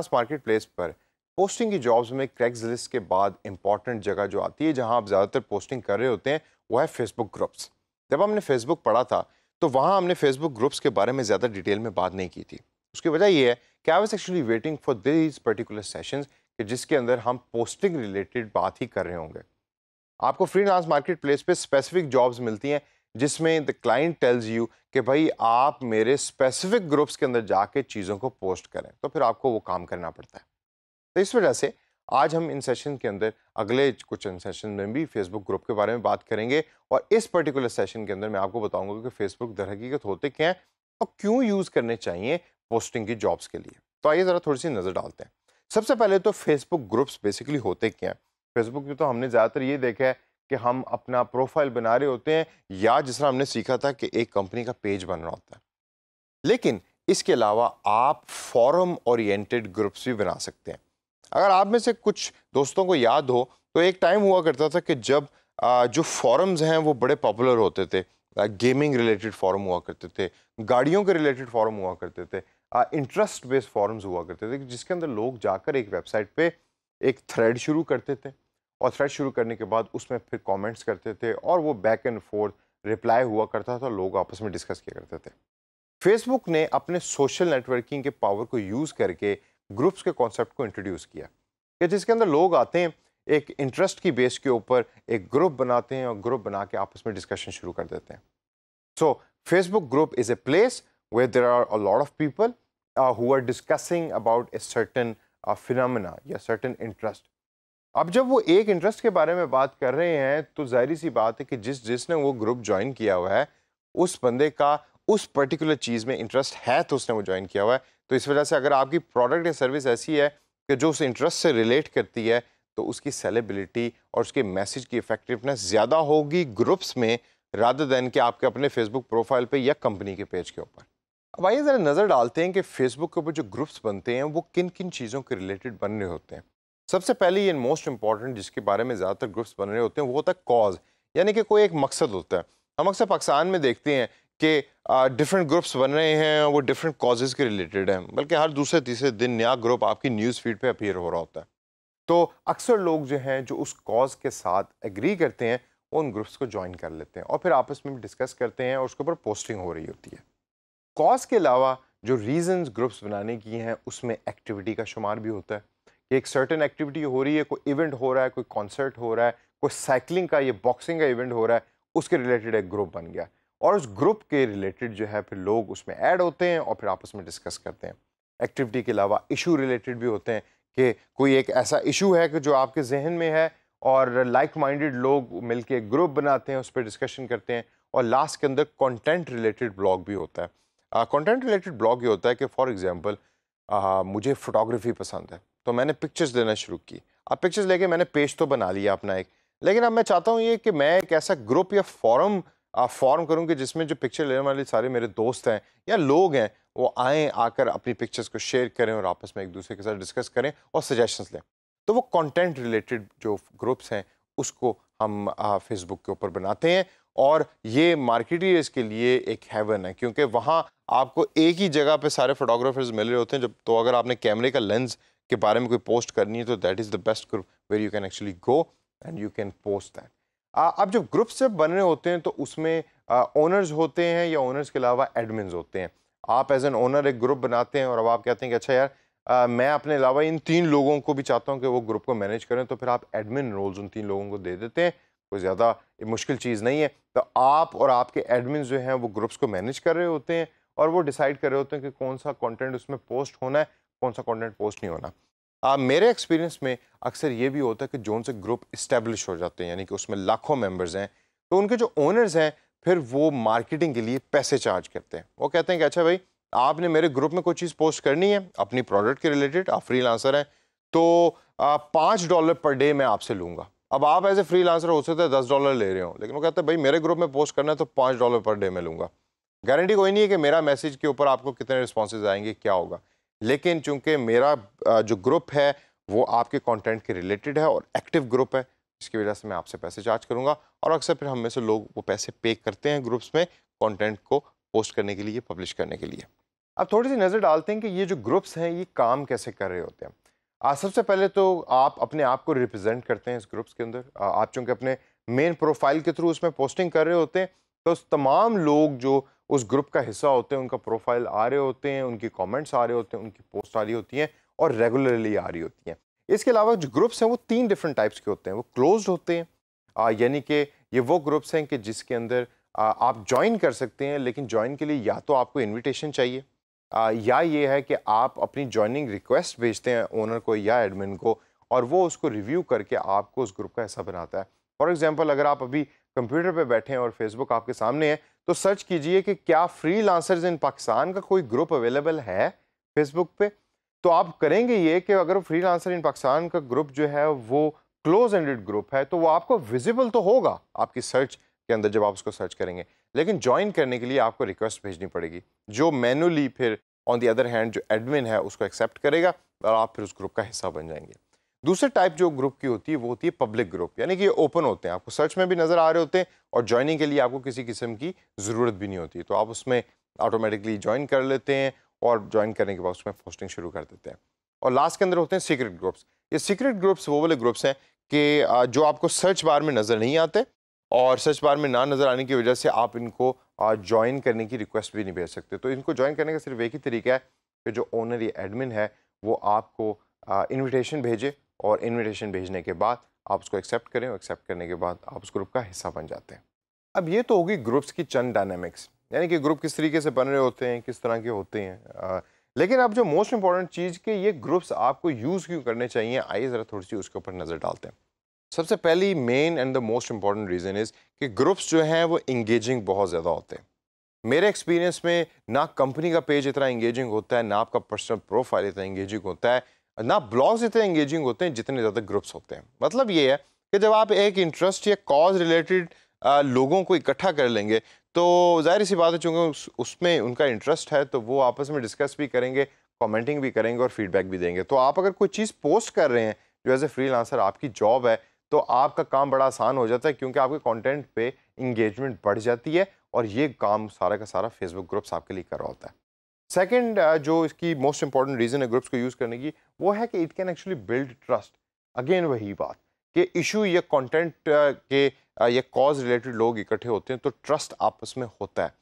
freelance marketplace पर posting की jobs में क्रैक्स लिस्ट के बाद इंपॉर्टेंट जगह जो आती है जहां आप ज़्यादातर पोस्टिंग कर रहे होते हैं वो है फेसबुक ग्रुप्स जब हमने फेसबुक पढ़ा था तो वहाँ हमने फेसबुक ग्रुप्स के बारे में ज़्यादा डिटेल में बात नहीं की थी उसकी वजह यह है कि I was actually waiting for this particular session कि जिसके अंदर हम पोस्टिंग रिलेटेड बात ही कर रहे होंगे आपको फ्रीलांस मार्केट प्लेस पर स्पेसिफिक जॉब्स मिलती हैं जिसमें द क्लाइंट टेल्स यू कि भाई आप मेरे स्पेसिफिक ग्रुप्स के अंदर जाके चीज़ों को पोस्ट करें तो फिर आपको वो काम करना पड़ता है तो इस वजह से आज हम इन सेशन के अंदर अगले कुछ इन सेशन में भी फेसबुक ग्रुप के बारे में बात करेंगे और इस पर्टिकुलर सेशन के अंदर मैं आपको बताऊंगा कि फेसबुक दर हकीकत होते क्या हैं और क्यों यूज़ करने चाहिए पोस्टिंग की जॉब्स के लिए तो आइए ज़रा थोड़ी सी नज़र डालते हैं सबसे पहले तो फेसबुक ग्रुप्स बेसिकली होते क्या हैं फेसबुक में तो हमने ज़्यादातर ये देखा है कि हम अपना प्रोफाइल बना रहे होते हैं या जिस तरह हमने सीखा था कि एक कंपनी का पेज बन रहा होता है लेकिन इसके अलावा आप फॉरम ओरिएंटेड ग्रुप्स भी बना सकते हैं अगर आप में से कुछ दोस्तों को याद हो तो एक टाइम हुआ करता था कि जब जो फॉरम्स हैं वो बड़े पॉपुलर होते थे गेमिंग रिलेटेड फॉरम हुआ करते थे गाड़ियों के रिलेटेड फॉरम हुआ करते थे इंटरेस्ट बेस्ड फॉरम्स हुआ करते थे जिसके अंदर लोग जाकर एक वेबसाइट पे एक थ्रेड शुरू करते थे और थ्रेड शुरू करने के बाद उसमें फिर कमेंट्स करते थे और वो बैक एंड फोर्थ रिप्लाई हुआ करता था लोग आपस में डिस्कस किया करते थे फेसबुक ने अपने सोशल नेटवर्किंग के पावर को यूज़ करके ग्रुप्स के कॉन्सेप्ट को इंट्रोड्यूस किया कि जिसके अंदर लोग आते हैं एक इंटरेस्ट की बेस के ऊपर एक ग्रुप बनाते हैं और ग्रुप बना के आपस में डिस्कशन शुरू कर देते हैं so Facebook group is a place where there are a lot of people who are discussing about a certain phenomena या सर्टन इंटरेस्ट अब जब वो एक इंटरेस्ट के बारे में बात कर रहे हैं तो जाहिर सी बात है कि जिस जिसने वो ग्रुप ज्वाइन किया हुआ है उस बंदे का उस पर्टिकुलर चीज़ में इंटरेस्ट है तो उसने वो ज्वाइन किया हुआ है तो इस वजह से अगर आपकी प्रोडक्ट या सर्विस ऐसी है कि जो उस इंटरेस्ट से रिलेट करती है तो उसकी सेलेबिलिटी और उसके मैसेज की इफेक्टिवनेस ज़्यादा होगी ग्रुप्स में रादर दैन के आपके अपने फेसबुक प्रोफाइल पर या कंपनी के पेज के ऊपर अब आइए ज़रा नज़र डालते हैं कि फेसबुक के ऊपर जो ग्रुप्स बनते हैं वो किन किन चीज़ों के रिलेटेड बन रहे होते हैं सबसे पहले ये मोस्ट इंपॉर्टेंट जिसके बारे में ज़्यादातर ग्रुप्स बन रहे होते हैं वो होता है कॉज यानी कि कोई एक मकसद होता है हम अक्सर पाकिस्तान में देखते हैं कि डिफरेंट ग्रुप्स बन रहे हैं वो डिफरेंट कॉजेज़ के रिलेटेड हैं बल्कि हर दूसरे तीसरे दिन नया ग्रुप आपकी न्यूज़ फीड पर अपीयर हो रहा होता है तो अक्सर लोग जो हैं जो उस कॉज के साथ एग्री करते हैं वो उन ग्रुप्स को ज्वाइन कर लेते हैं और फिर आपस में भी डिस्कस करते हैं और उसके ऊपर पोस्टिंग हो रही होती है कॉज के अलावा जो रीजंस ग्रुप्स बनाने की हैं उसमें एक्टिविटी का शुमार भी होता है एक सर्टन एक्टिविटी हो रही है कोई इवेंट हो रहा है कोई कॉन्सर्ट हो रहा है कोई साइकिलिंग का या बॉक्सिंग का इवेंट हो रहा है उसके रिलेटेड एक ग्रुप बन गया और उस ग्रुप के रिलेटेड जो है फिर लोग उसमें ऐड होते हैं और फिर आपस में डिस्कस करते हैं एक्टिविटी के अलावा इशू रिलेटेड भी होते हैं कि कोई एक ऐसा इशू है कि जो आपके जहन में है और लाइक माइंडेड लोग मिलके एक ग्रुप बनाते हैं उस पर डिस्कशन करते हैं और लास्ट के अंदर कंटेंट रिलेटेड ब्लॉग भी होता है कंटेंट रिलेटेड ब्लॉग ये होता है कि फॉर एग्जांपल मुझे फोटोग्राफी पसंद है तो मैंने पिक्चर्स देना शुरू की अब पिक्चर्स लेके मैंने पेज तो बना लिया अपना एक लेकिन अब मैं चाहता हूँ ये कि मैं एक ऐसा ग्रुप या फॉरम फॉर्म करूँ कि जिसमें जो पिक्चर लेने वाले सारे मेरे दोस्त हैं या लोग हैं वो आएँ आकर अपनी पिक्चर्स को शेयर करें और आपस में एक दूसरे के साथ डिस्कस करें और सजेशंस लें तो वो कंटेंट रिलेटेड जो ग्रुप्स हैं उसको हम फेसबुक के ऊपर बनाते हैं और ये मार्केटियर्स के लिए एक हेवन है क्योंकि वहाँ आपको एक ही जगह पे सारे फोटोग्राफर्स मिल रहे होते हैं जब तो अगर आपने कैमरे का लेंस के बारे में कोई पोस्ट करनी है तो that is the best group where you can actually go and you can post that अब जब ग्रुप से बन रहे होते हैं तो उसमें ओनर्स होते हैं या ओनर्स के अलावा एडमिन होते हैं आप एज एन ओनर एक ग्रुप बनाते हैं और अब आप कहते हैं कि अच्छा यार आ, मैं अपने अलावा इन तीन लोगों को भी चाहता हूँ कि वो ग्रुप को मैनेज करें तो फिर आप एडमिन रोल्स उन तीन लोगों को दे देते हैं कोई ज़्यादा मुश्किल चीज़ नहीं है तो आप और आपके एडमिन जो हैं वो ग्रुप्स को मैनेज कर रहे होते हैं और वो डिसाइड कर रहे होते हैं कि कौन सा कंटेंट उसमें पोस्ट होना है कौन सा कॉन्टेंट पोस्ट नहीं होना आ, मेरे एक्सपीरियंस में अक्सर ये भी होता है कि जोन से ग्रुप इस्टेब्लिश हो जाते हैं यानी कि उसमें लाखों मेंबर्स हैं तो उनके जो ओनर्स हैं फिर वो मार्केटिंग के लिए पैसे चार्ज करते हैं वो कहते हैं कि अच्छा भाई आपने मेरे ग्रुप में कोई चीज़ पोस्ट करनी है अपनी प्रोडक्ट के रिलेटेड आप फ्री लांसर हैं तो पाँच डॉलर पर डे मैं आपसे लूँगा अब आप एज ए फ्री लांसर हो सकता है दस डॉलर ले रहे हो लेकिन वो कहते हैं भाई मेरे ग्रुप में पोस्ट करना है तो पाँच डॉलर पर डे में लूँगा गारंटी कोई नहीं है कि मेरा मैसेज के ऊपर आपको कितने रिस्पॉन्स आएंगे क्या होगा लेकिन चूंकि मेरा जो ग्रुप है वो आपके कंटेंट के रिलेटेड है और एक्टिव ग्रुप है जिसकी वजह से मैं आपसे पैसे चार्ज करूँगा और अक्सर फिर हम में से लोग वो पैसे पे करते हैं ग्रुप्स में कंटेंट को पोस्ट करने के लिए पब्लिश करने के लिए अब थोड़ी सी नज़र डालते हैं कि ये जो ग्रुप्स हैं ये काम कैसे कर रहे होते हैं आ, सबसे पहले तो आप अपने आप को रिप्रजेंट करते हैं इस ग्रुप्स के अंदर आप चूँकि अपने मेन प्रोफाइल के थ्रू उसमें पोस्टिंग कर रहे होते हैं तो उस तमाम लोग जो उस ग्रुप का हिस्सा होते हैं उनका प्रोफाइल आ रहे होते हैं उनके कमेंट्स आ रहे होते हैं उनकी पोस्ट आ रही होती हैं और रेगुलरली आ रही होती हैं इसके अलावा जो ग्रुप्स हैं वो तीन डिफरेंट टाइप्स के होते हैं वो क्लोज होते हैं यानी कि ये वो ग्रुप्स हैं कि जिसके अंदर आ, आप ज्वाइन कर सकते हैं लेकिन ज्वाइन के लिए या तो आपको इन्विटेशन चाहिए आ, या ये है कि आप अपनी ज्वाइनिंग रिक्वेस्ट भेजते हैं ओनर को या एडमिन को और वो उसको रिव्यू करके आपको उस ग्रुप का हिस्सा बनाता है फॉर एग्जाम्पल अगर आप अभी कंप्यूटर पर बैठे हैं और फेसबुक आपके सामने है तो सर्च कीजिए कि क्या फ्री लांसर्स इन पाकिस्तान का कोई ग्रुप अवेलेबल है फेसबुक पे तो आप करेंगे ये कि अगर फ्री लांसर इन पाकिस्तान का ग्रुप जो है वो क्लोज एंडेड ग्रुप है तो वो आपको विजिबल तो होगा आपकी सर्च के अंदर जब आप उसको सर्च करेंगे लेकिन ज्वाइन करने के लिए आपको रिक्वेस्ट भेजनी पड़ेगी जो मैनुअली फिर ऑन दी अदर हैंड जो एडमिन है उसको एक्सेप्ट करेगा और आप फिर उस ग्रुप का हिस्सा बन जाएंगे दूसरे टाइप जो ग्रुप की होती है वो होती है पब्लिक ग्रुप यानी कि ये ओपन होते हैं आपको सर्च में भी नज़र आ रहे होते हैं और ज्वाइनिंग के लिए आपको किसी किस्म की ज़रूरत भी नहीं होती तो आप उसमें ऑटोमेटिकली ज्वाइन कर लेते हैं और ज्वाइन करने के बाद उसमें पोस्टिंग शुरू कर देते हैं और लास्ट के अंदर होते हैं सीक्रेट ग्रुप्स ये सीक्रेट ग्रुप्स वो वाले ग्रुप्स हैं कि जो आपको सर्च बार में नज़र नहीं आते और सर्च बार में ना नज़र आने की वजह से आप इनको ज्वाइन करने की रिक्वेस्ट भी नहीं भेज सकते तो इनको ज्वाइन करने का सिर्फ एक ही तरीका है कि जो ओनर या एडमिन है वो आपको इन्विटेशन भेजे और इनविटेशन भेजने के बाद आप उसको एक्सेप्ट करें और एक्सेप्ट करने के बाद आप उस ग्रुप का हिस्सा बन जाते हैं अब ये तो होगी ग्रुप्स की चंद डायनेमिक्स यानी कि ग्रुप किस तरीके से बन रहे होते हैं किस तरह के होते हैं आ, लेकिन अब जो मोस्ट इंपॉर्टेंट चीज़ के ये ग्रुप्स आपको यूज़ क्यों करने चाहिए आइए ज़रा थोड़ी सी उसके ऊपर नज़र डालते हैं सबसे पहली main and the most important reason is कि ग्रुप्स जो हैं वो इंगेजिंग बहुत ज़्यादा होते हैं मेरे एक्सपीरियंस में ना कंपनी का पेज इतना इंगेजिंग होता है ना आपका पर्सनल प्रोफाइल इतना इंगेजिंग होता है ना ब्लॉग्स इतने एंगेजिंग होते हैं जितने ज़्यादा ग्रुप्स होते हैं मतलब ये है कि जब आप एक इंटरेस्ट या कॉज रिलेटेड लोगों को इकट्ठा कर लेंगे तो जाहिर सी बात है चूँकि उस, उसमें उनका इंटरेस्ट है तो वो आपस में डिस्कस भी करेंगे कमेंटिंग भी करेंगे और फीडबैक भी देंगे तो आप अगर कोई चीज़ पोस्ट कर रहे हैं जो एज ए फ्री आपकी जॉब है तो आपका काम बड़ा आसान हो जाता है क्योंकि आपके कॉन्टेंट पर इंगेजमेंट बढ़ जाती है और ये काम सारा का सारा फेसबुक ग्रुप्स आपके लिए कर रहा होता है सेकेंड uh, जो इसकी मोस्ट इंपॉर्टेंट रीज़न है ग्रुप्स को यूज़ करने की वो है कि it can actually build trust again वही बात कि इशू या कंटेंट uh, के uh, या कॉज रिलेटेड लोग इकट्ठे होते हैं तो ट्रस्ट आपस में होता है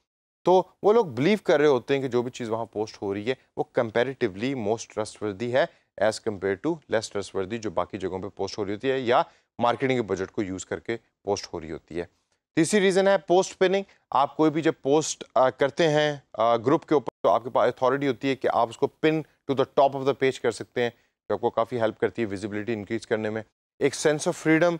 तो वो लोग बिलीव कर रहे होते हैं कि जो भी चीज़ वहाँ पोस्ट हो रही है वो कंपेरेटिवली मोस्ट ट्रस्टवर्दी है as compare to less trustworthy जो बाकी जगहों पर पोस्ट हो रही होती है या मार्केटिंग के बजट को यूज़ करके पोस्ट हो रही होती है तीसरी रीज़न है पोस्ट पिनिंग आप कोई भी जब पोस्ट uh, करते हैं ग्रुप के ऊपर तो आपके पास अथॉरिटी होती है कि आप उसको pin to the top of the page कर सकते हैं जो आपको काफ़ी हेल्प करती है विजिबिलिटी इंक्रीज करने में एक सेंस ऑफ फ्रीडम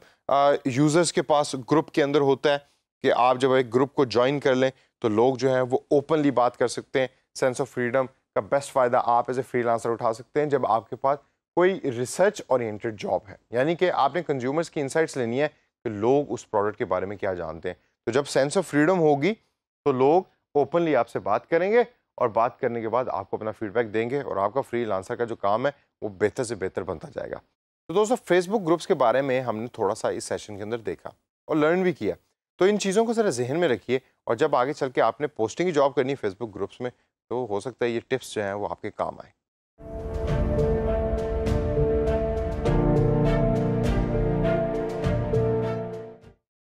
यूज़र्स के पास ग्रुप के अंदर होता है कि आप जब एक ग्रुप को ज्वाइन कर लें तो लोग जो हैं वो ओपनली बात कर सकते हैं सेंस ऑफ फ्रीडम का बेस्ट फ़ायदा आप एज ए फ्रीलांसर उठा सकते हैं जब आपके पास कोई रिसर्च ओरिएंटेड जॉब है यानी कि आपने कंज्यूमर्स की इंसाइट्स लेनी है कि लोग उस प्रोडक्ट के बारे में क्या जानते हैं तो जब सेंस ऑफ फ्रीडम होगी तो लोग ओपनली आपसे बात करेंगे और बात करने के बाद आपको अपना फीडबैक देंगे और आपका फ्री लांसर का जो काम है वो बेहतर से बेहतर बनता जाएगा तो दोस्तों फेसबुक ग्रुप्स के बारे में हमने थोड़ा सा इस सेशन के अंदर देखा और लर्न भी किया तो इन चीज़ों को ज़रा जहन में रखिए और जब आगे चल के आपने पोस्टिंग की जॉब करनी है फेसबुक ग्रुप्स में तो हो सकता है ये टिप्स जो हैं वो आपके काम आए